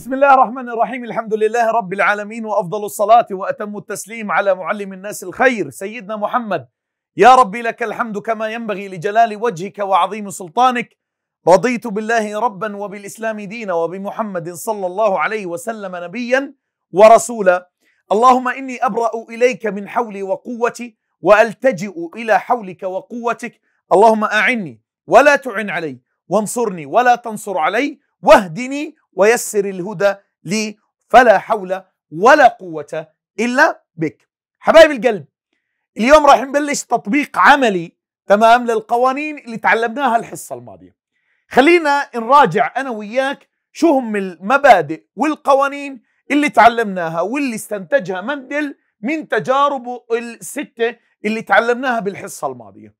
بسم الله الرحمن الرحيم الحمد لله رب العالمين وافضل الصلاه واتم التسليم على معلم الناس الخير سيدنا محمد يا ربي لك الحمد كما ينبغي لجلال وجهك وعظيم سلطانك رضيت بالله ربا وبالاسلام دينا وبمحمد صلى الله عليه وسلم نبيا ورسولا اللهم اني ابرا اليك من حولي وقوتي والتجئ الى حولك وقوتك اللهم اعني ولا تعن علي وانصرني ولا تنصر علي واهدني ويسر الهدى لي فلا حول ولا قوة إلا بك حبايب القلب اليوم راح نبلش تطبيق عملي تمام للقوانين اللي تعلمناها الحصة الماضية خلينا نراجع أنا وياك شو هم المبادئ والقوانين اللي تعلمناها واللي استنتجها مندل من تجاربه الستة اللي تعلمناها بالحصة الماضية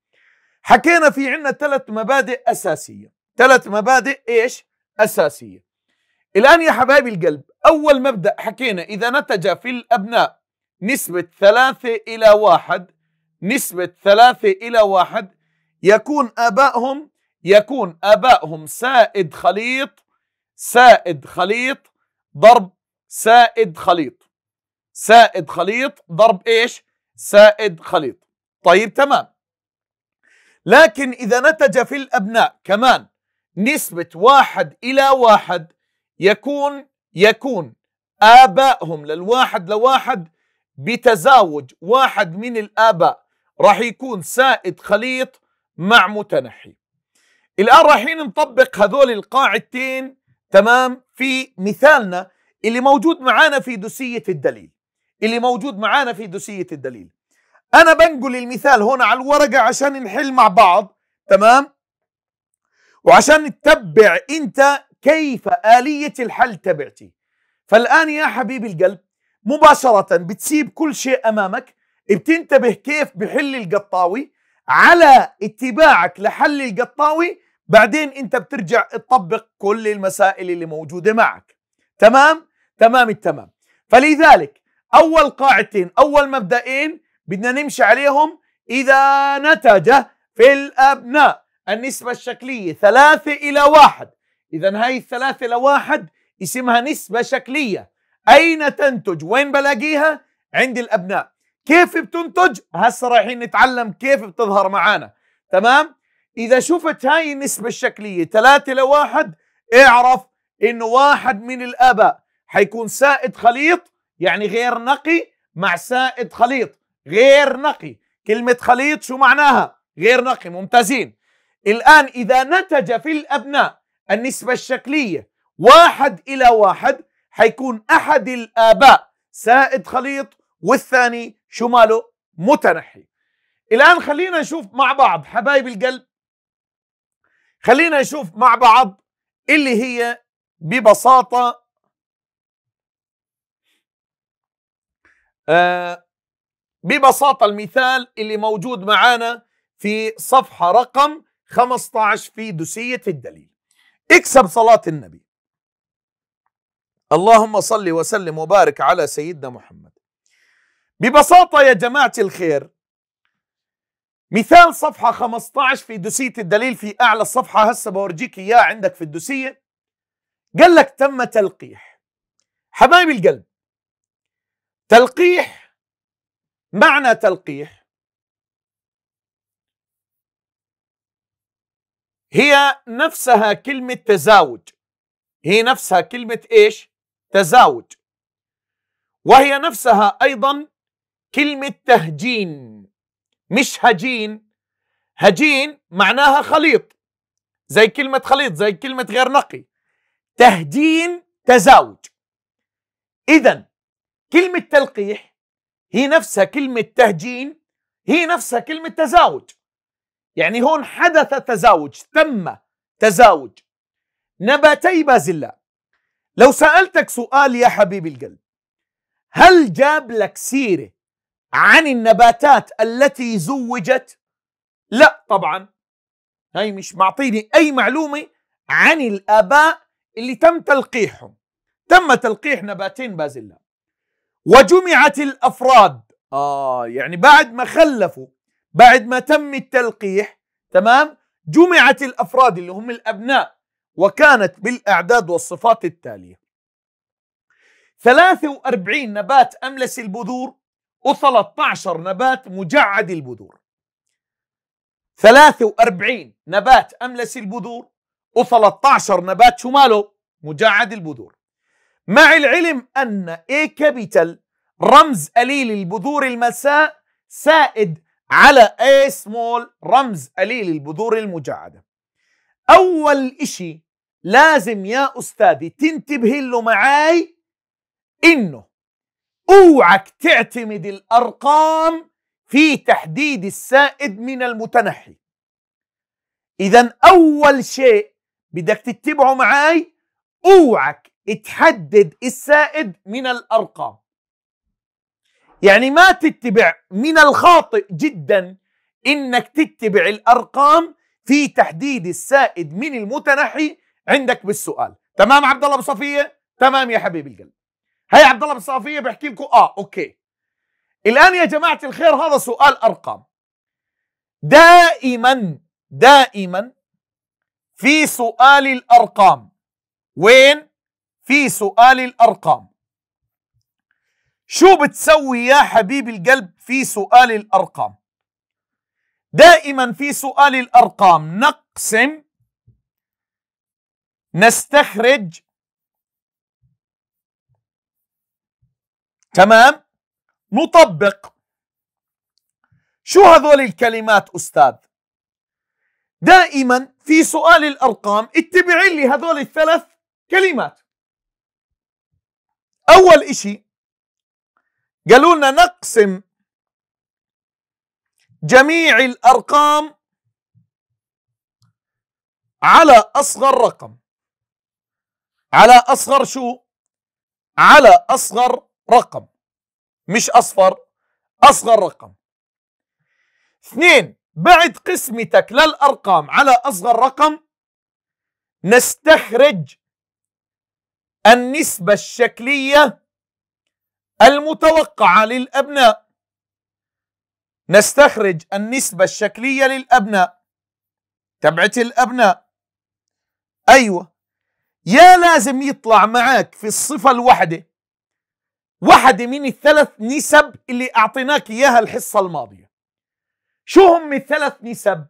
حكينا في عنا ثلاث مبادئ أساسية ثلاث مبادئ إيش؟ أساسية الآن يا حبايب القلب أول مبدأ حكينا إذا نتج في الأبناء نسبة ثلاثة إلى واحد نسبة ثلاثة إلى واحد يكون آبائهم يكون آبائهم سائد خليط سائد خليط ضرب سائد خليط سائد خليط ضرب إيش سائد خليط طيب تمام لكن إذا نتج في الأبناء كمان نسبة واحد إلى واحد يكون يكون آبائهم للواحد لواحد بتزاوج واحد من الآباء راح يكون سائد خليط مع متنحي الآن رايحين نطبق هذول القاعدتين تمام في مثالنا اللي موجود معانا في دوسية الدليل اللي موجود معانا في دوسية الدليل أنا بنقل المثال هنا على الورقة عشان نحل مع بعض تمام وعشان تتبع أنت كيف آلية الحل تبعتي فالآن يا حبيب القلب مباشرة بتسيب كل شيء أمامك بتنتبه كيف بحل القطاوي على اتباعك لحل القطاوي بعدين انت بترجع تطبق كل المسائل اللي موجودة معك تمام تمام التمام فلذلك أول قاعدتين أول مبدئين بدنا نمشي عليهم إذا نتج في الأبناء النسبة الشكلية ثلاثة إلى واحد اذا هاي الثلاثه لواحد اسمها نسبه شكليه اين تنتج وين بلاقيها عند الابناء كيف بتنتج هسه رايحين نتعلم كيف بتظهر معانا تمام اذا شفت هاي النسبه الشكليه ثلاثه لواحد اعرف انه واحد من الاباء حيكون سائد خليط يعني غير نقي مع سائد خليط غير نقي كلمه خليط شو معناها غير نقي ممتازين الان اذا نتج في الابناء النسبة الشكلية واحد إلى واحد حيكون أحد الآباء سائد خليط والثاني شو ماله متنحي الآن خلينا نشوف مع بعض حبايب القلب خلينا نشوف مع بعض اللي هي ببساطة آه ببساطة المثال اللي موجود معانا في صفحة رقم 15 في دوسية الدليل اكسب صلاة النبي اللهم صل وسلم وبارك على سيدنا محمد ببساطة يا جماعة الخير مثال صفحة 15 في دوسية الدليل في أعلى الصفحة هسه بورجيك إياه عندك في الدوسية قال لك تم تلقيح حبايب القلب تلقيح معنى تلقيح هي نفسها كلمة تزاوج هي نفسها كلمة إيش؟ تزاوج وهي نفسها أيضا كلمة تهجين مش هجين هجين معناها خليط زي كلمة خليط زي كلمة غير نقي تهجين تزاوج إذا كلمة تلقيح هي نفسها كلمة تهجين هي نفسها كلمة تزاوج يعني هون حدث تزاوج تم تزاوج نباتي بازلاء لو سألتك سؤال يا حبيب القلب هل جاب لك سيرة عن النباتات التي زوجت لا طبعا هاي مش معطيني أي معلومة عن الآباء اللي تم تلقيحهم تم تلقيح نباتين بازلاء وجمعت الأفراد آه يعني بعد ما خلفوا بعد ما تم التلقيح تمام جمعت الافراد اللي هم الابناء وكانت بالاعداد والصفات التاليه 43 نبات املس البذور و13 نبات مجعد البذور 43 نبات املس البذور و13 نبات شماله مجعد البذور مع العلم ان اي كابيتال رمز قليل البذور المساء سائد على اي سمول رمز قليل البذور المجعدة أول إشي لازم يا أستاذي تنتبه له معاي إنه أوعك تعتمد الأرقام في تحديد السائد من المتنحي إذا أول شيء بدك تتبعه معاي أوعك تحدد السائد من الأرقام يعني ما تتبع من الخاطئ جدا انك تتبع الارقام في تحديد السائد من المتنحي عندك بالسؤال تمام عبد الله بصفيه تمام يا حبيب القلب هي عبد الله بصفيه بحكي لكم اه اوكي الان يا جماعه الخير هذا سؤال ارقام دائما دائما في سؤال الارقام وين في سؤال الارقام شو بتسوي يا حبيب القلب في سؤال الأرقام دائما في سؤال الأرقام نقسم نستخرج تمام نطبق شو هذول الكلمات أستاذ دائما في سؤال الأرقام اتبعي لي هذول الثلاث كلمات أول إشي قالوا لنا نقسم جميع الأرقام على أصغر رقم على أصغر شو؟ على أصغر رقم مش أصفر أصغر رقم اثنين بعد قسمتك للأرقام على أصغر رقم نستخرج النسبة الشكلية المتوقعة للأبناء نستخرج النسبة الشكلية للأبناء تبعت الأبناء أيوة يا لازم يطلع معاك في الصفة الواحدة واحدة من الثلاث نسب اللي أعطيناك إياها الحصة الماضية شو هم الثلاث نسب؟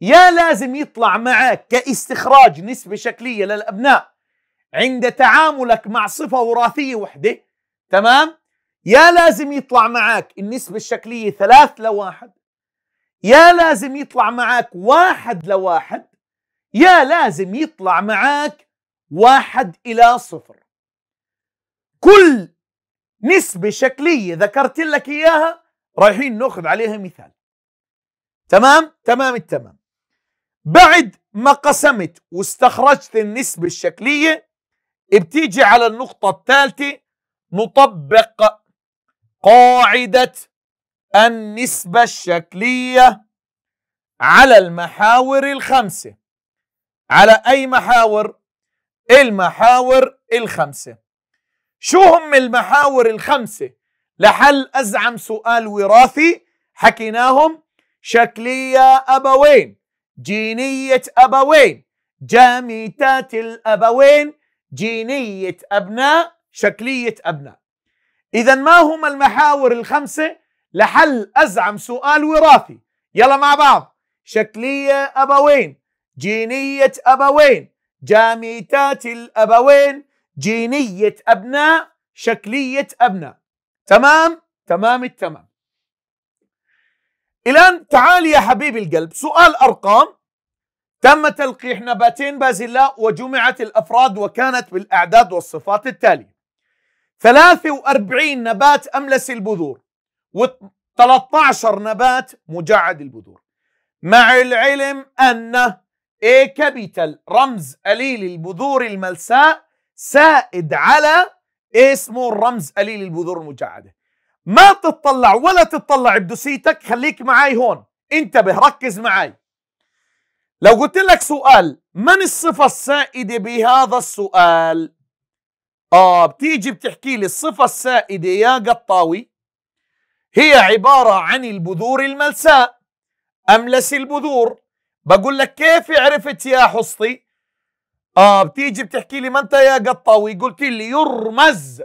يا لازم يطلع معاك كاستخراج نسبة شكلية للأبناء عند تعاملك مع صفة وراثية وحدة تمام يا لازم يطلع معك النسبة الشكلية ثلاث لواحد يا لازم يطلع معك واحد لواحد يا لازم يطلع معك واحد إلى صفر كل نسبة شكلية ذكرت لك إياها رايحين ناخذ عليها مثال تمام تمام التمام بعد ما قسمت واستخرجت النسبة الشكلية بتيجي على النقطة الثالثة نطبق قاعدة النسبة الشكلية على المحاور الخمسة على أي محاور؟ المحاور الخمسة شو هم المحاور الخمسة لحل أزعم سؤال وراثي حكيناهم شكلية أبوين جينية أبوين جاميتات الأبوين جينية أبناء شكلية أبناء إذا ما هما المحاور الخمسة لحل أزعم سؤال وراثي يلا مع بعض شكلية أبوين جينية أبوين جاميتات الأبوين جينية أبناء شكلية أبناء تمام تمام التمام الآن تعال يا حبيبي القلب سؤال أرقام تم تلقيح نباتين بازلاء وجمعت الأفراد وكانت بالأعداد والصفات التالية 43 نبات أملس البذور و13 نبات مجعد البذور مع العلم أن A كابيتال رمز قليل البذور الملساء سائد على A سمول رمز قليل البذور المجعدة ما تتطلع ولا تتطلع بدوسيتك خليك معاي هون انتبه ركز معاي لو قلت لك سؤال من الصفة السائدة بهذا السؤال آه بتيجي بتحكي لي الصفة السائدة يا قطاوي هي عبارة عن البذور الملساء أملس البذور بقول لك كيف عرفت يا حصتي آه بتيجي بتحكي لي ما أنت يا قطاوي قلت لي يرمز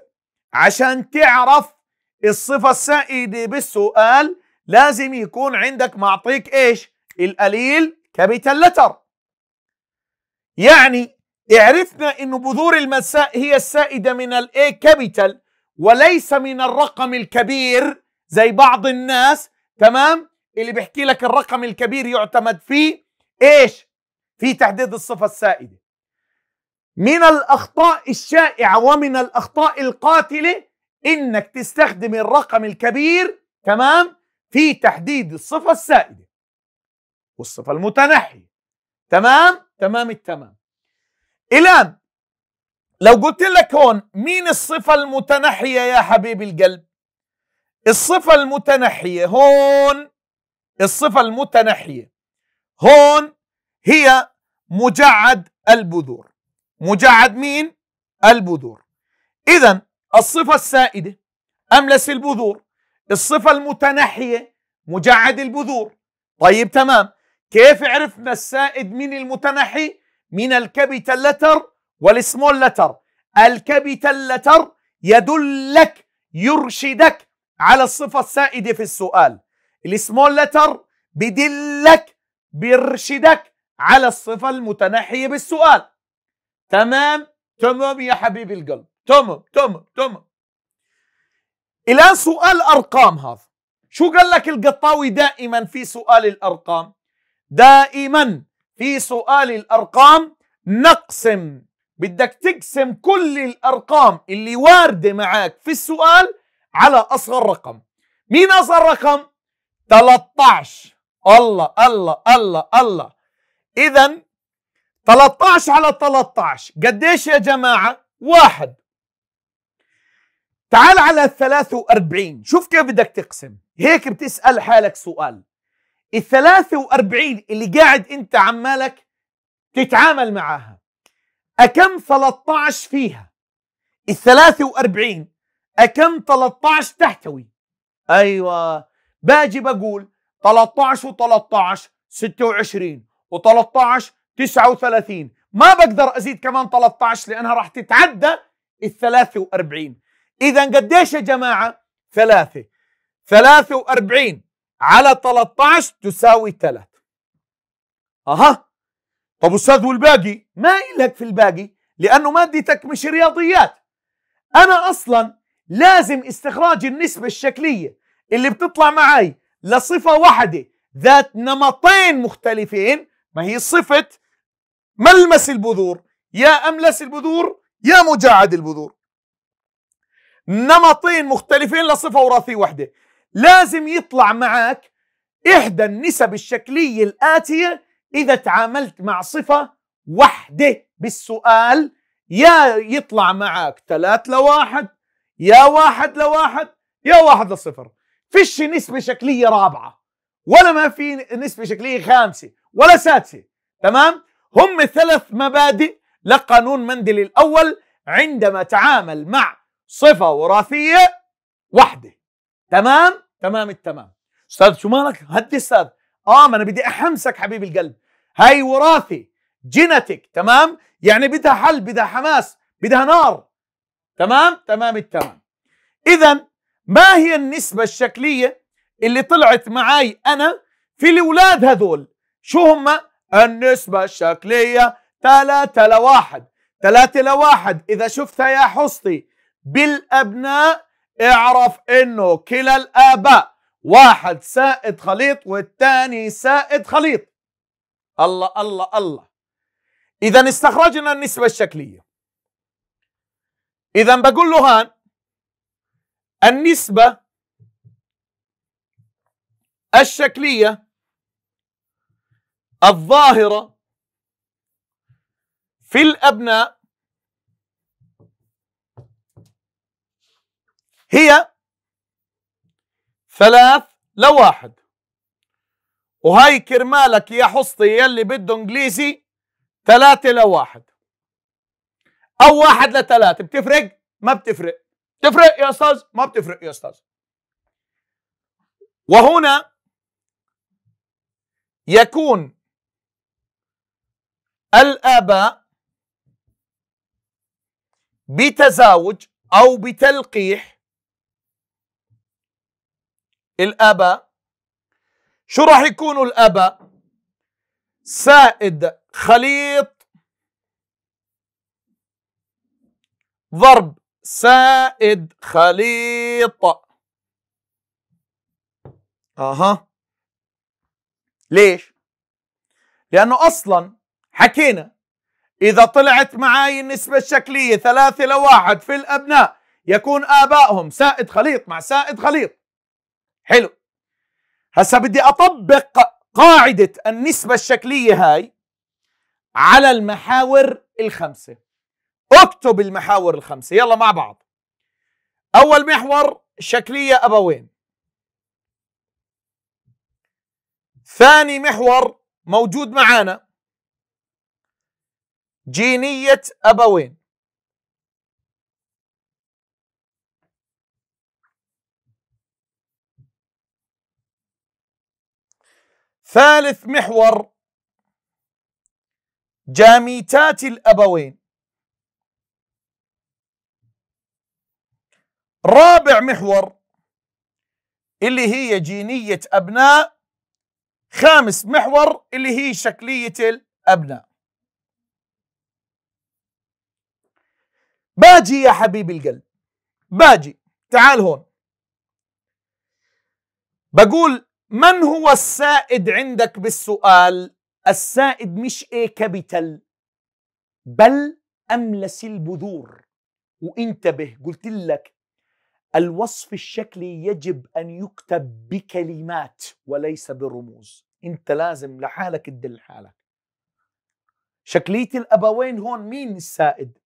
عشان تعرف الصفة السائدة بالسؤال لازم يكون عندك معطيك إيش القليل كابيتال لتر يعني عرفنا أن بذور المساء هي السائدة من الاي كابيتال وليس من الرقم الكبير زي بعض الناس تمام اللي بيحكي لك الرقم الكبير يعتمد فيه ايش في تحديد الصفة السائدة من الأخطاء الشائعة ومن الأخطاء القاتلة إنك تستخدم الرقم الكبير تمام في تحديد الصفة السائدة والصفة المتنحية تمام تمام التمام الان لو قلت لك هون مين الصفة المتنحية يا حبيب القلب الصفة المتنحية هون الصفة المتنحية هون هي مجعد البذور مجعد مين البذور اذا الصفة السائدة املس البذور الصفة المتنحية مجعد البذور طيب تمام كيف عرفنا السائد من المتنحي من الكابيتال لتر والسمول لتر الكابيتال لتر يدلك يرشدك على الصفة السائدة في السؤال السمول لتر بدلك بيرشدك على الصفة المتناحية بالسؤال تمام تمام يا حبيب القلب تمام تمام تمام الآن سؤال أرقام هذا شو قال لك القطاوي دائما في سؤال الأرقام دائما في سؤال الأرقام نقسم بدك تقسم كل الأرقام اللي واردة معك في السؤال على أصغر رقم مين أصغر رقم؟ 13 الله الله الله الله إذا 13 على 13 قديش يا جماعة؟ واحد تعال على 43 شوف كيف بدك تقسم هيك بتسأل حالك سؤال ال 43 اللي قاعد انت عمالك تتعامل معاها أكم 13 فيها ال 43 أكم 13 تحتوي أيوة باجي بقول 13 و13 26 و13 39 ما بقدر أزيد كمان 13 لأنها راح تتعدى ال 43 إذا قديش يا جماعة؟ ثلاثة 43 على 13 تساوي 3 اها طب استاذ والباقي ما إلك في الباقي لانه مادتك مش رياضيات انا اصلا لازم استخراج النسبه الشكليه اللي بتطلع معي لصفه واحده ذات نمطين مختلفين ما هي صفه ملمس البذور يا املس البذور يا مجعد البذور نمطين مختلفين لصفه وراثيه واحده لازم يطلع معك إحدى النسب الشكلية الآتية إذا تعاملت مع صفة وحدة بالسؤال يا يطلع معك ثلاث لواحد يا واحد لواحد يا واحد لصفر فيش نسبة شكلية رابعة ولا ما في نسبة شكلية خامسة ولا سادسة تمام هم ثلاث مبادئ لقانون مندل الأول عندما تعامل مع صفة وراثية وحده تمام تمام التمام استاذ شو مالك هدي استاذ اه ما انا بدي احمسك حبيب القلب هاي وراثي جينتك تمام يعني بدها حل بدها حماس بدها نار تمام تمام التمام اذا ما هي النسبة الشكلية اللي طلعت معاي أنا في الأولاد هذول شو هم النسبة الشكلية 3 لواحد 3 لواحد إذا شفتها يا حصتي بالأبناء اعرف انه كلا الاباء واحد سائد خليط والثاني سائد خليط الله الله الله اذا استخرجنا النسبه الشكليه اذا بقول له هان النسبه الشكليه الظاهره في الابناء هي ثلاث لواحد وهي كرمالك يا حصتي يلي بده انجليزي ثلاثة لواحد او واحد لثلاثة بتفرق ما بتفرق تفرق يا استاذ ما بتفرق يا استاذ وهنا يكون الاباء بتزاوج او بتلقيح الأبا شو راح يكونوا الأبا سائد خليط ضرب سائد خليط اها ليش لانه اصلا حكينا اذا طلعت معاي النسبه الشكليه ثلاثة لواحد في الابناء يكون ابائهم سائد خليط مع سائد خليط حلو هسا بدي اطبق قاعده النسبه الشكليه هاي على المحاور الخمسه اكتب المحاور الخمسه يلا مع بعض اول محور شكليه ابوين ثاني محور موجود معانا جينيه ابوين ثالث محور جاميتات الأبوين رابع محور اللي هي جينية أبناء خامس محور اللي هي شكلية الأبناء باجي يا حبيب القلب باجي تعال هون بقول من هو السائد عندك بالسؤال السائد مش ايه كابيتال بل املس البذور وانتبه قلت لك الوصف الشكلي يجب ان يكتب بكلمات وليس برموز انت لازم لحالك تدل حالك شكليه الابوين هون مين السائد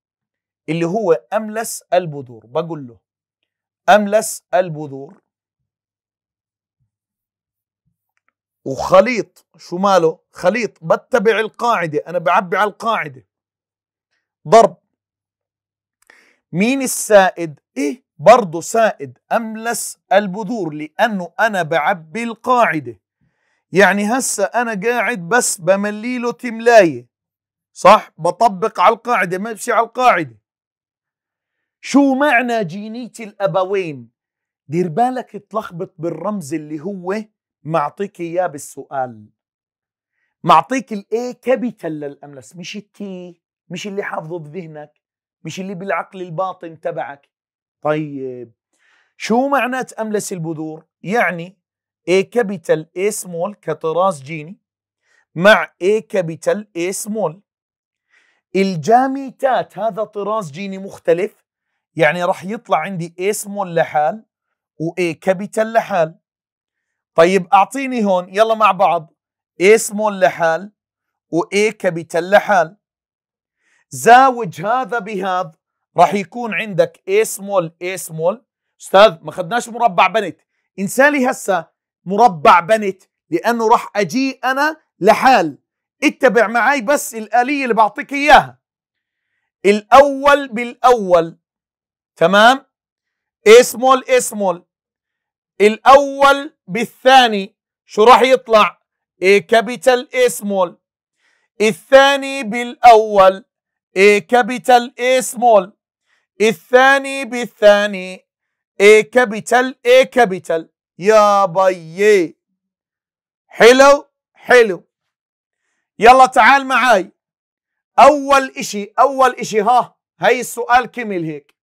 اللي هو املس البذور بقول له املس البذور وخليط شو ماله خليط بتبع القاعدة أنا بعبي على القاعدة ضرب مين السائد إيه برضه سائد أملس البذور لأنه أنا بعبي القاعدة يعني هسه أنا قاعد بس بملي له تملاية صح بطبق على القاعدة ما بشي على القاعدة شو معنى جينية الأبوين دير بالك تلخبط بالرمز اللي هو معطيك اياه بالسؤال معطيك الاي كابيتال للاملس مش التي مش اللي حافظه بذهنك مش اللي بالعقل الباطن تبعك طيب شو معنات املس البذور يعني اي كابيتال اي سمول كطراز جيني مع اي كابيتال اي سمول الجاميتات هذا طراز جيني مختلف يعني راح يطلع عندي اي سمول لحال واي كابيتال لحال طيب اعطيني هون يلا مع بعض اي سمول لحال و كابيتال لحال زاوج هذا بهذا راح يكون عندك اي سمول اي سمول استاذ ما خدناش مربع بنت انسى لي هسه مربع بنت لانه راح اجي انا لحال اتبع معي بس الاليه اللي بعطيك اياها الاول بالاول تمام اي سمول اي سمول الاول بالثاني شو راح يطلع A كابيتال A سمول الثاني بالاول A كابيتال A سمول الثاني بالثاني A كابيتال A كابيتال يا بيي حلو حلو يلا تعال معاي اول اشي اول اشي ها هاي السؤال كمل هيك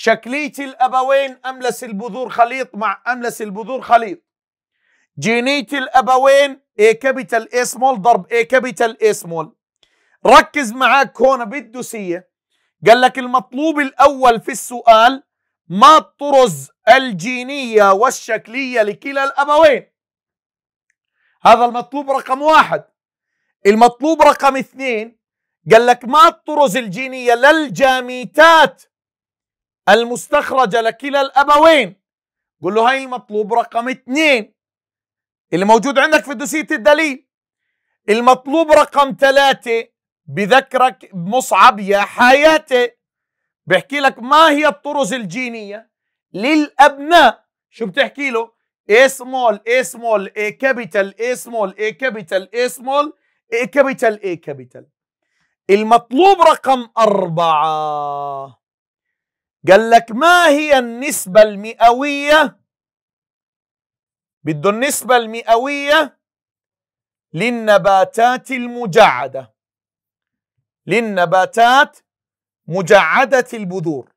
شكلية الأبوين أملس البذور خليط مع أملس البذور خليط جينية الأبوين A كابيتال A سمول ضرب A كابيتال A سمول ركز معاك هون بالدوسية قال لك المطلوب الأول في السؤال ما الطرز الجينية والشكلية لكلا الأبوين هذا المطلوب رقم واحد المطلوب رقم اثنين قال لك ما الطرز الجينية للجاميتات المستخرجة لكلا الأبوين قل له هاي المطلوب رقم اثنين اللي موجود عندك في دوسية الدليل المطلوب رقم ثلاثة بذكرك بمصعب يا حياتي بحكي لك ما هي الطرز الجينية للأبناء شو بتحكي له A small A small A capital A small A capital A small A capital A capital المطلوب رقم أربعة قال لك ما هي النسبة المئوية بده النسبة المئوية للنباتات المجعدة للنباتات مجعدة البذور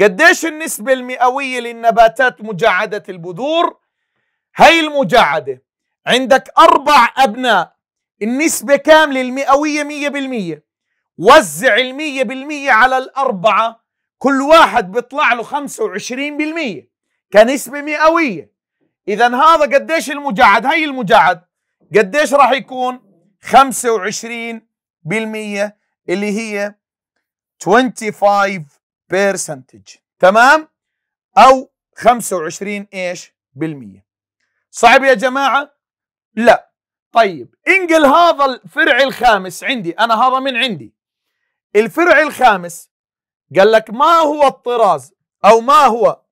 قديش النسبة المئوية للنباتات مجعدة البذور هي المجعدة عندك أربع أبناء النسبة كاملة المئوية مية بالمية وزع المية بالمية على الأربعة كل واحد بيطلع له 25% كنسبة مئوية إذا هذا قديش المجعد هي المجعد قديش راح يكون 25% اللي هي 25% تمام أو 25 إيش بالمية صعب يا جماعة لا طيب انقل هذا الفرع الخامس عندي أنا هذا من عندي الفرع الخامس قال لك ما هو الطراز أو ما هو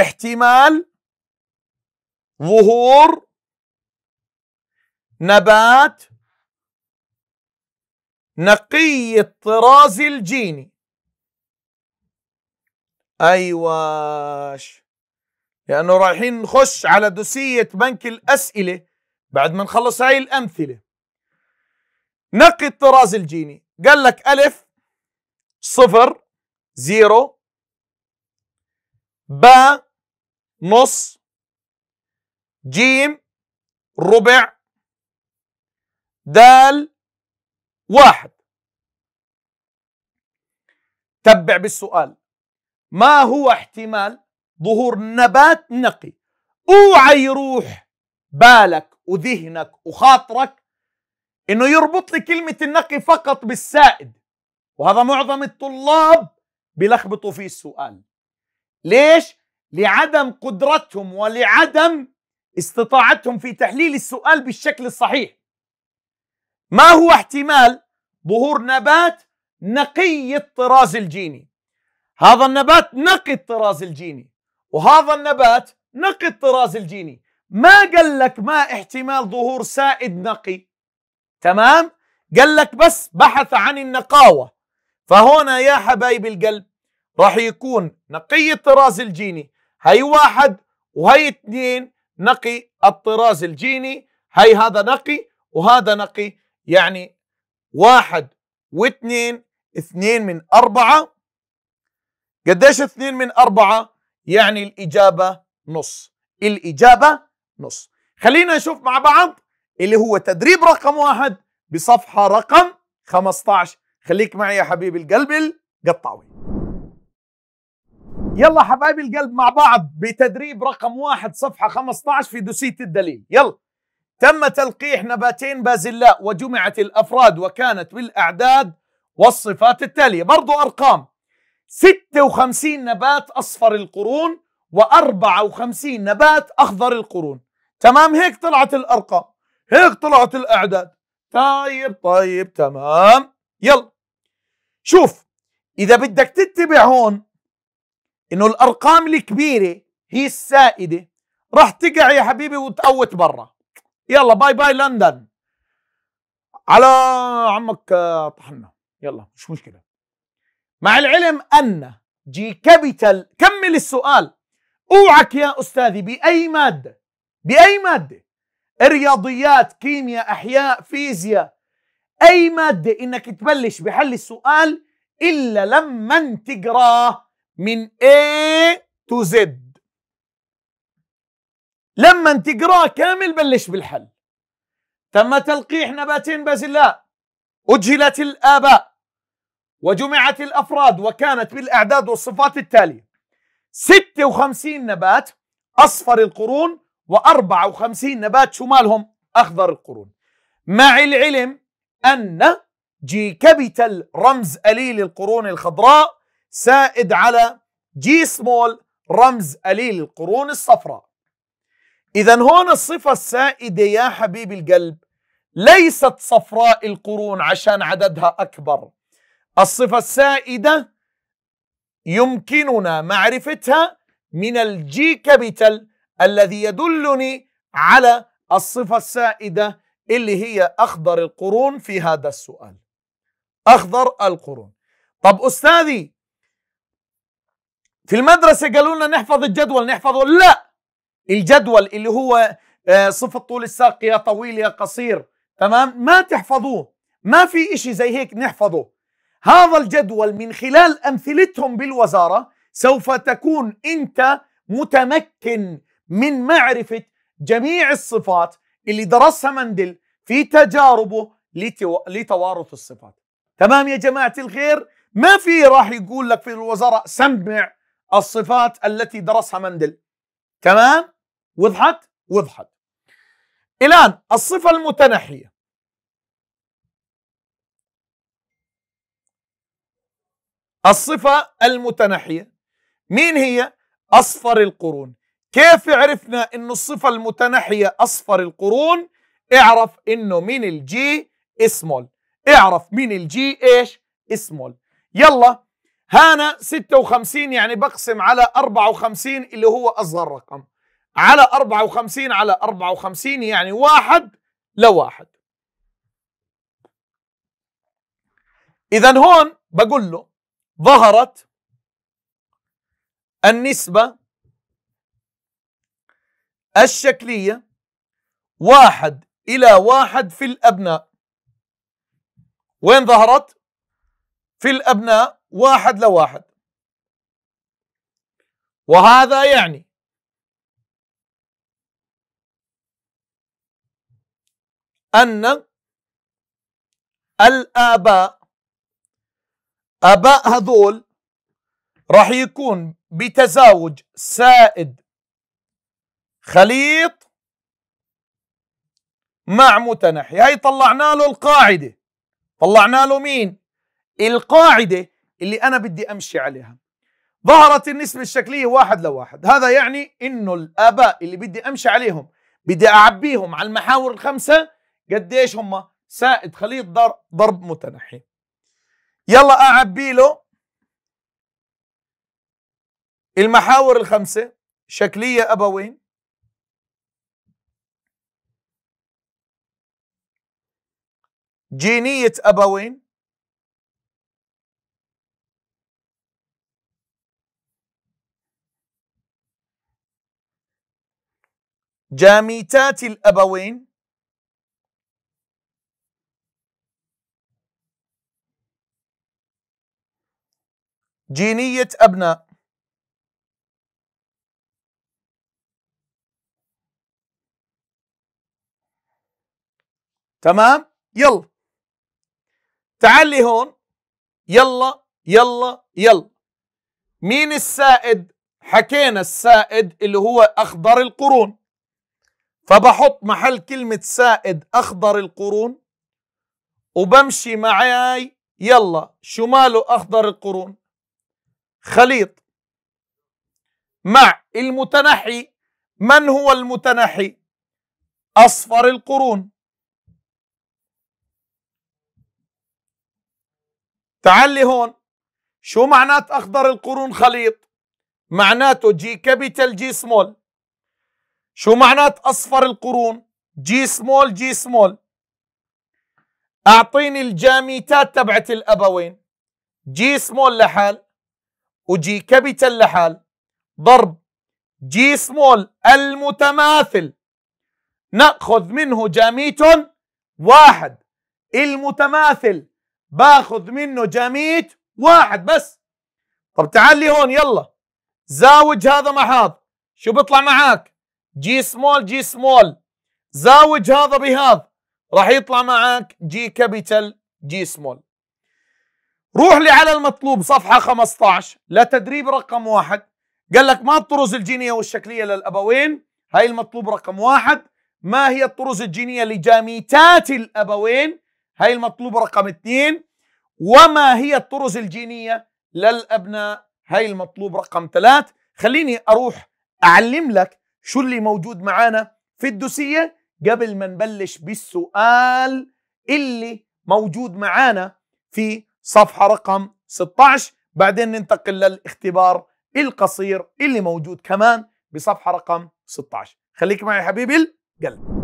احتمال ظهور نبات نقي الطراز الجيني ايواش لانه رايحين نخش على دوسيه بنك الاسئله بعد ما نخلص هاي الامثله نقي الطراز الجيني قال لك الف صفر زيرو باء نص جيم ربع دال واحد تبع بالسؤال ما هو احتمال ظهور نبات نقي اوعى يروح بالك وذهنك وخاطرك انه يربط لي كلمه النقي فقط بالسائد وهذا معظم الطلاب بيلخبطوا فيه السؤال ليش؟ لعدم قدرتهم ولعدم استطاعتهم في تحليل السؤال بالشكل الصحيح ما هو احتمال ظهور نبات نقي الطراز الجيني هذا النبات نقي الطراز الجيني وهذا النبات نقي الطراز الجيني ما قال لك ما احتمال ظهور سائد نقي تمام قال لك بس بحث عن النقاوه فهنا يا حبايب القلب راح يكون نقي الطراز الجيني هي واحد وهي اثنين نقي الطراز الجيني هي هذا نقي وهذا نقي يعني واحد واثنين اثنين من أربعة قديش اثنين من أربعة يعني الإجابة نص الإجابة نص خلينا نشوف مع بعض اللي هو تدريب رقم واحد بصفحة رقم 15 خليك معي يا حبيب القلب القطاوي يلا حبايب القلب مع بعض بتدريب رقم واحد صفحة 15 في دوسية الدليل يلا تم تلقيح نباتين بازلاء وجمعت الأفراد وكانت بالأعداد والصفات التالية برضو أرقام 56 نبات أصفر القرون و54 نبات أخضر القرون تمام هيك طلعت الأرقام هيك طلعت الأعداد طيب طيب تمام يلا شوف اذا بدك تتبع هون انه الارقام الكبيره هي السائده راح تقع يا حبيبي وتقوت برا يلا باي باي لندن على عمك طحنا يلا مش مشكله مع العلم ان جي كابيتال كمل السؤال اوعك يا استاذي باي ماده باي ماده رياضيات كيمياء احياء فيزياء اي ماده انك تبلش بحل السؤال الا لما تقراه من A to Z لما تقراه كامل بلش بالحل تم تلقيح نباتين بازلاء أجهلت الآباء وجمعت الأفراد وكانت بالأعداد والصفات التالية 56 نبات أصفر القرون و54 نبات شمالهم أخضر القرون مع العلم أن جي كابيتال رمز أليل القرون الخضراء سائد على جي سمول رمز أليل القرون الصفراء إذا هون الصفة السائدة يا حبيب القلب ليست صفراء القرون عشان عددها أكبر الصفة السائدة يمكننا معرفتها من الجي كابيتال الذي يدلني على الصفة السائدة اللي هي أخضر القرون في هذا السؤال أخضر القرون طب أستاذي في المدرسة قالوا لنا نحفظ الجدول نحفظه لا الجدول اللي هو آه، صفة طول الساق يا طويل يا قصير تمام ما تحفظوه ما في إشي زي هيك نحفظه هذا الجدول من خلال أمثلتهم بالوزارة سوف تكون أنت متمكن من معرفة جميع الصفات اللي درسها مندل في تجاربه لتو... لتوارث الصفات تمام يا جماعة الخير ما في راح يقول لك في الوزراء سمع الصفات التي درسها مندل تمام وضحت وضحت الآن الصفة المتنحية الصفة المتنحية مين هي أصفر القرون كيف عرفنا انه الصفة المتناحية اصفر القرون اعرف انه من الجي اسمول اعرف من الجي ايش اسمول يلا هانا 56 يعني بقسم على 54 اللي هو اصغر رقم على 54 على 54 يعني واحد لواحد اذا هون بقول له ظهرت النسبة الشكلية واحد إلى واحد في الأبناء وين ظهرت؟ في الأبناء واحد لواحد وهذا يعني أن الآباء آباء هذول راح يكون بتزاوج سائد خليط مع متنحي هي طلعنا له القاعدة طلعنا له مين القاعدة اللي أنا بدي أمشي عليها ظهرت النسبة الشكلية واحد لواحد هذا يعني إنه الآباء اللي بدي أمشي عليهم بدي أعبيهم على المحاور الخمسة قديش هم سائد خليط ضرب, ضرب متنحي يلا أعبي له المحاور الخمسة شكلية أبوين جينية أبوين جاميتات الأبوين جينية أبناء تمام يلا تعال لي هون يلا يلا يلا مين السائد حكينا السائد اللي هو اخضر القرون فبحط محل كلمة سائد اخضر القرون وبمشي معاي يلا شو ماله اخضر القرون خليط مع المتنحي من هو المتنحي اصفر القرون تعال لي هون شو معنات اخضر القرون خليط معناته جي كابيتال جي سمول شو معنات اصفر القرون جي سمول جي سمول اعطيني الجاميتات تبعت الابوين جي سمول لحال وجي كابيتال لحال ضرب جي سمول المتماثل ناخذ منه جاميت واحد المتماثل باخذ منه جاميت واحد بس طب تعال لي هون يلا زاوج هذا مع شو بيطلع معك جي سمول جي سمول زاوج هذا بهذا راح يطلع معك جي كابيتال جي سمول روح لي على المطلوب صفحه 15 لتدريب رقم واحد قال لك ما الطرز الجينيه والشكليه للابوين هاي المطلوب رقم واحد ما هي الطرز الجينيه لجاميتات الابوين هاي المطلوبة رقم اثنين وما هي الطرز الجينية للأبناء هاي المطلوب رقم ثلاث خليني أروح أعلم لك شو اللي موجود معانا في الدوسية قبل ما نبلش بالسؤال اللي موجود معانا في صفحة رقم 16 بعدين ننتقل للاختبار القصير اللي موجود كمان بصفحة رقم 16 خليك معي حبيبي القلب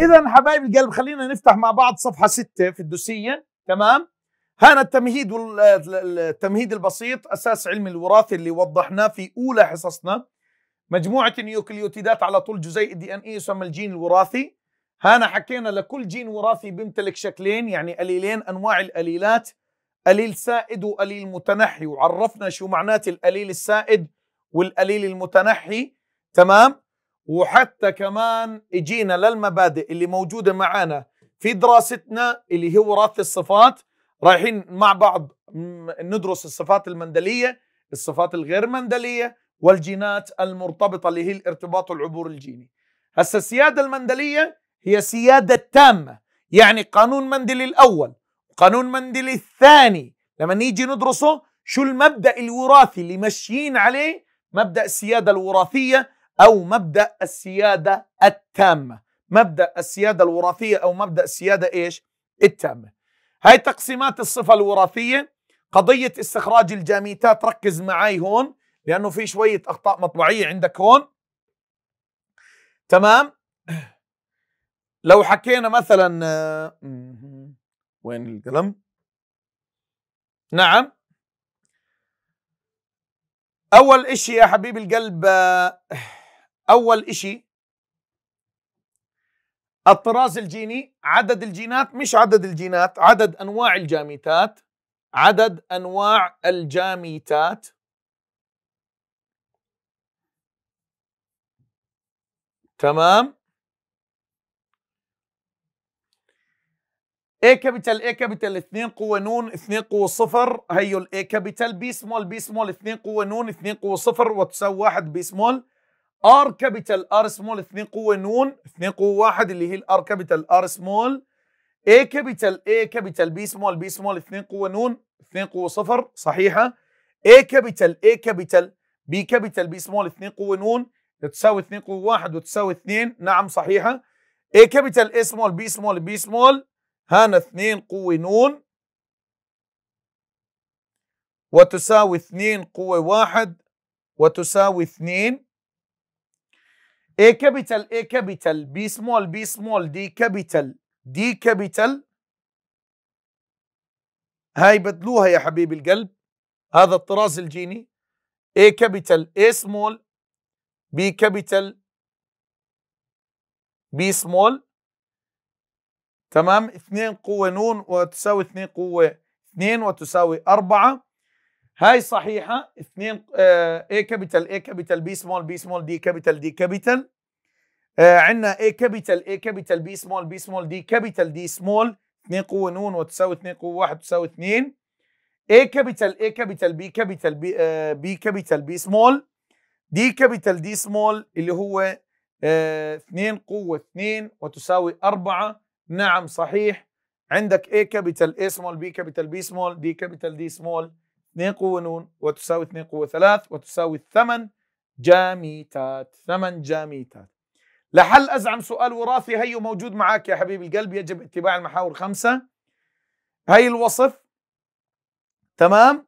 اذا حبايب القلب خلينا نفتح مع بعض صفحه 6 في الدوسيه تمام هنا التمهيد التمهيد البسيط اساس علم الوراثه اللي وضحناه في اولى حصصنا مجموعه النيوكليوتيدات على طول جزيء الدي ان اي يسمى الجين الوراثي هنا حكينا لكل جين وراثي بيمتلك شكلين يعني اليلين انواع الاليلات اليل سائد واليل متنحي وعرفنا شو معنات الاليل السائد والاليل المتنحي تمام وحتى كمان اجينا للمبادئ اللي موجوده معانا في دراستنا اللي هي وراثه الصفات رايحين مع بعض ندرس الصفات المندليه الصفات الغير مندليه والجينات المرتبطه اللي هي الارتباط والعبور الجيني هسه السياده المندليه هي سياده تامه يعني قانون مندلي الاول قانون مندلي الثاني لما نيجي ندرسه شو المبدا الوراثي اللي ماشيين عليه مبدا السياده الوراثيه أو مبدأ السيادة التامة مبدأ السيادة الوراثية أو مبدأ السيادة إيش التامة هاي تقسيمات الصفة الوراثية قضية استخراج الجاميتات ركز معي هون لأنه في شوية أخطاء مطبعية عندك هون تمام لو حكينا مثلا وين القلم نعم أول إشي يا حبيب القلب أول إشي الطراز الجيني عدد الجينات مش عدد الجينات عدد أنواع الجاميتات عدد أنواع الجاميتات تمام A كابيتال A كابيتال 2 قوة نون 2 قوة صفر هيو ال A كابيتال B سمول B سمول 2 قوة نون 2 قوة صفر وتساوي 1 B سمول ار كابيتال ار سمول اثنين قوة نون اثنين قوة واحد اللي هي الار كابيتال ار سمول اي كابيتال اي كابيتال بي سمول بي سمول اثنين قوة نون اثنين قوة صفر صحيحة اي كابيتال اي كابيتال بي كابيتال بي سمول اثنين قوة نون تساوي اثنين قوة واحد وتساوي اثنين نعم صحيحة اي كابيتال اي سمول بي سمول بي سمول هنا اثنين قوة نون وتساوي اثنين قوة واحد وتساوي اثنين A capital A capital B small B small D capital D capital هاي بدلوها يا حبيب القلب هذا الطراز الجيني A capital A small B capital B small تمام اثنين قوة نون وتساوي اثنين قوة اثنين وتساوي أربعة هاي صحيحه 2 اي كابيتال اي كابيتال بي سمول بي سمول دي كابيتال دي كابيتال عندنا اي كابيتال اي كابيتال بي سمول بي سمول دي كابيتال دي سمول اثنين قوه نون وتساوي اثنين قوه واحد تساوي اثنين اي كابيتال اي كابيتال بي كابيتال بي بي كابيتال بي سمول دي كابيتال دي سمول اللي هو 2 آه، قوه 2 وتساوي 4 نعم صحيح عندك اي كابيتال اي سمول بي كابيتال بي سمول دي كابيتال دي سمول 2 قوة نون وتساوي 2 قوة 3 وتساوي 8 جاميتات 8 جاميتات لحل أزعم سؤال وراثي هيو موجود معاك يا حبيبي القلب يجب اتباع المحاور خمسة هي الوصف تمام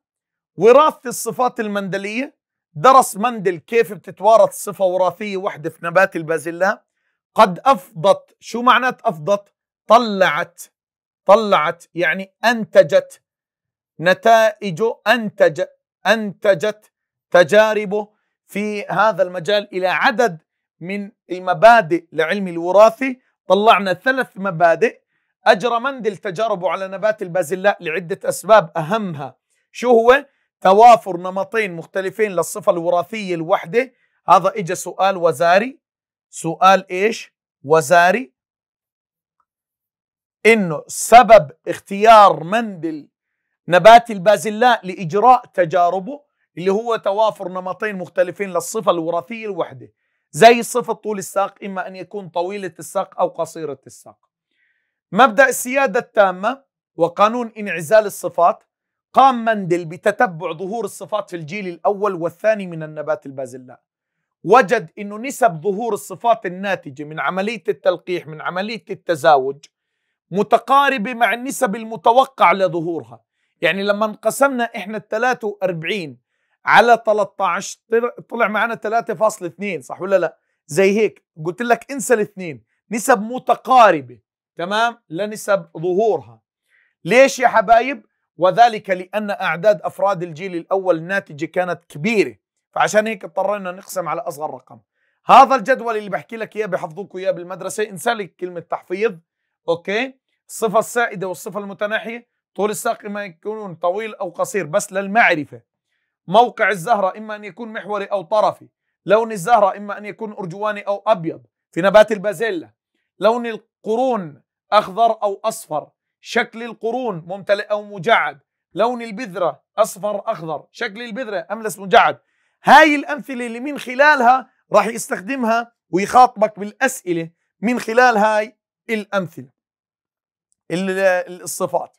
وراثة الصفات المندلية درس مندل كيف بتتوارث صفة وراثية واحدة في نبات البازيلا قد أفضت شو معنات أفضت طلعت طلعت يعني أنتجت نتائج أنتج أنتجت تجاربه في هذا المجال إلى عدد من المبادئ لعلم الوراثي طلعنا ثلاث مبادئ أجرى مندل تجاربه على نبات البازلاء لعدة أسباب أهمها شو هو؟ توافر نمطين مختلفين للصفة الوراثية الوحدة هذا إجا سؤال وزاري سؤال إيش؟ وزاري إنه سبب اختيار مندل نبات البازلاء لإجراء تجاربه اللي هو توافر نمطين مختلفين للصفة الوراثية الوحدة زي صفة طول الساق إما أن يكون طويلة الساق أو قصيرة الساق مبدأ السيادة التامة وقانون انعزال الصفات قام مندل بتتبع ظهور الصفات في الجيل الأول والثاني من النبات البازلاء وجد أنه نسب ظهور الصفات الناتجة من عملية التلقيح من عملية التزاوج متقاربة مع النسب المتوقع لظهورها يعني لما انقسمنا احنا ال 43 على 13 طلع معنا 3.2 صح ولا لا؟ زي هيك قلت لك انسى الاثنين نسب متقاربه تمام لنسب ظهورها ليش يا حبايب؟ وذلك لأن أعداد أفراد الجيل الأول الناتجة كانت كبيرة فعشان هيك اضطرينا نقسم على أصغر رقم هذا الجدول اللي بحكي لك إياه بحفظوك إياه بالمدرسة انسى لك كلمة تحفيظ أوكي الصفة السائدة والصفة المتناحية طول الساق إما يكون طويل أو قصير بس للمعرفة موقع الزهرة إما أن يكون محوري أو طرفي لون الزهرة إما أن يكون أرجواني أو أبيض في نبات البازيلا لون القرون أخضر أو أصفر شكل القرون ممتلئ أو مجعد لون البذرة أصفر أخضر شكل البذرة أملس مجعد هاي الأمثلة اللي من خلالها راح يستخدمها ويخاطبك بالأسئلة من خلال هاي الأمثلة الصفات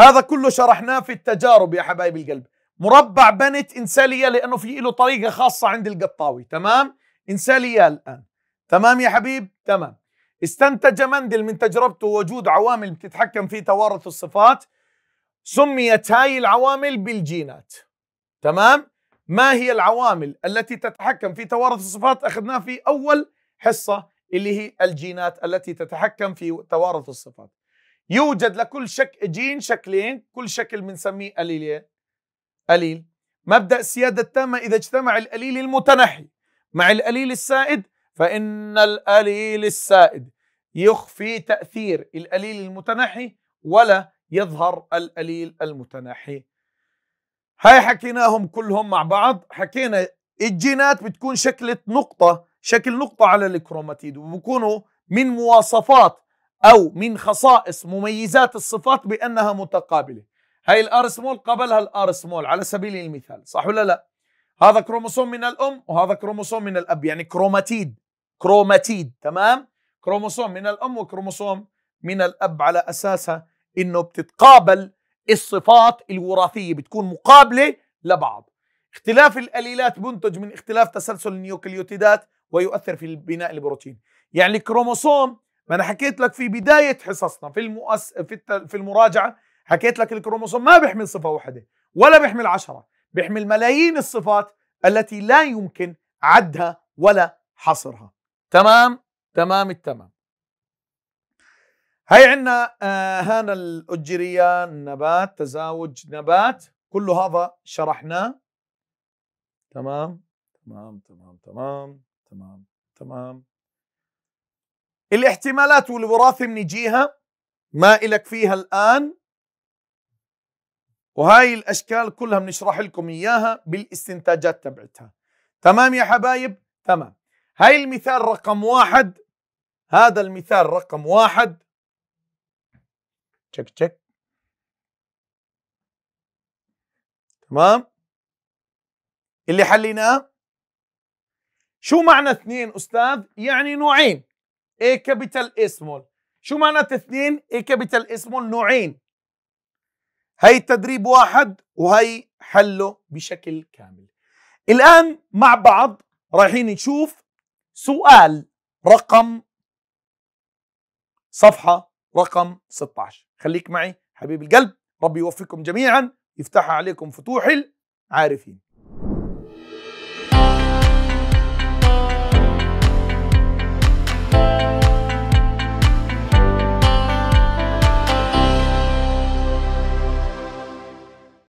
هذا كله شرحناه في التجارب يا حبايب القلب مربع بنت انساليه لانه في له طريقه خاصه عند القطاوي تمام انساليه الان تمام يا حبيب تمام استنتج مندل من تجربته وجود عوامل بتتحكم في توارث الصفات سميت هاي العوامل بالجينات تمام ما هي العوامل التي تتحكم في توارث الصفات اخذناه في اول حصه اللي هي الجينات التي تتحكم في توارث الصفات يوجد لكل شك جين شكلين كل شكل بنسميه أليلين إيه؟ قليل مبدأ السيادة التامة إذا اجتمع القليل المتنحي مع القليل السائد فإن القليل السائد يخفي تأثير القليل المتنحي ولا يظهر القليل المتنحي هاي حكيناهم كلهم مع بعض حكينا الجينات بتكون شكلة نقطة شكل نقطة على الكروماتيد وبكونوا من مواصفات أو من خصائص مميزات الصفات بأنها متقابلة هاي الار سمول قبلها الار سمول على سبيل المثال صح ولا لا هذا كروموسوم من الأم وهذا كروموسوم من الأب يعني كروماتيد كروماتيد تمام كروموسوم من الأم وكروموسوم من الأب على أساسها إنه بتتقابل الصفات الوراثية بتكون مقابلة لبعض اختلاف الأليلات بنتج من اختلاف تسلسل النيوكليوتيدات ويؤثر في بناء البروتين يعني الكروموسوم ما انا حكيت لك في بدايه حصصنا في المؤس في, الت... في المراجعه حكيت لك الكروموسوم ما بيحمل صفه واحده ولا بيحمل عشرة بيحمل ملايين الصفات التي لا يمكن عدها ولا حصرها تمام تمام التمام هي عندنا آه هنا الأجريان نبات تزاوج نبات كل هذا شرحناه تمام تمام تمام تمام تمام تمام الاحتمالات والوراثه بنجيها ما إلك فيها الآن وهاي الأشكال كلها بنشرح لكم إياها بالاستنتاجات تبعتها تمام يا حبايب تمام هاي المثال رقم واحد هذا المثال رقم واحد تشك تشك تمام اللي حليناه شو معنى اثنين أستاذ يعني نوعين A capital A small شو معنى اثنين A capital A small نوعين هي تدريب واحد وهي حله بشكل كامل الآن مع بعض رايحين نشوف سؤال رقم صفحة رقم 16 خليك معي حبيب القلب ربي يوفقكم جميعا يفتح عليكم فتوح العارفين